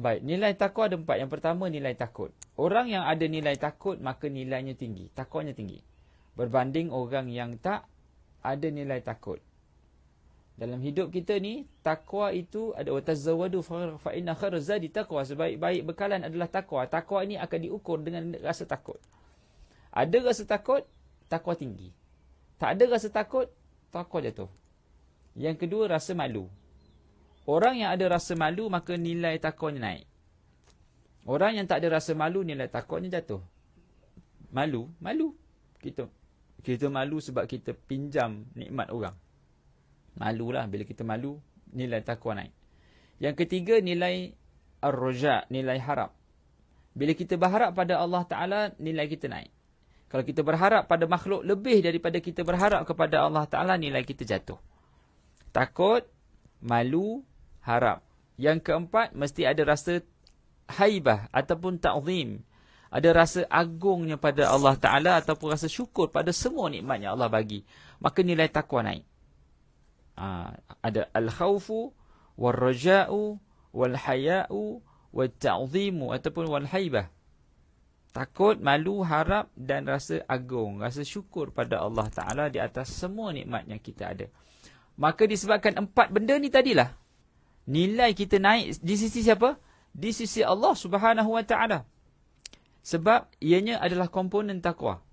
Baik, nilai takut ada empat. Yang pertama, nilai takut. Orang yang ada nilai takut, maka nilainya tinggi. Takutnya tinggi. Berbanding orang yang tak ada nilai takut. Dalam hidup kita ni, takwa itu ada watazawadu fa'inna kharza di takwa. Sebaik-baik bekalan adalah takwa. Takwa ini akan diukur dengan rasa takut. Ada rasa takut, takwa tinggi. Tak ada rasa takut, takwa jatuh. Yang kedua, rasa malu. Orang yang ada rasa malu maka nilai takwanya naik. Orang yang tak ada rasa malu nilai takwanya jatuh. Malu, malu. Kita kita malu sebab kita pinjam nikmat orang. Malulah bila kita malu nilai takwa naik. Yang ketiga nilai arroja, nilai harap. Bila kita berharap pada Allah Taala nilai kita naik. Kalau kita berharap pada makhluk lebih daripada kita berharap kepada Allah Taala nilai kita jatuh. Takut, malu, Harap. Yang keempat, mesti ada rasa haibah ataupun ta'zim. Ada rasa agungnya pada Allah Ta'ala ataupun rasa syukur pada semua nikmat yang Allah bagi. Maka nilai takwa naik. Ha, ada al-khawfu, wal-raja'u, wal-haya'u, wal-ta'zimu ataupun wal-haibah. Takut, malu, harap dan rasa agung. Rasa syukur pada Allah Ta'ala di atas semua nikmat yang kita ada. Maka disebabkan empat benda ni tadilah nilai kita naik di sisi siapa? Di sisi Allah Subhanahu Wa Taala. Sebab ianya adalah komponen takwa.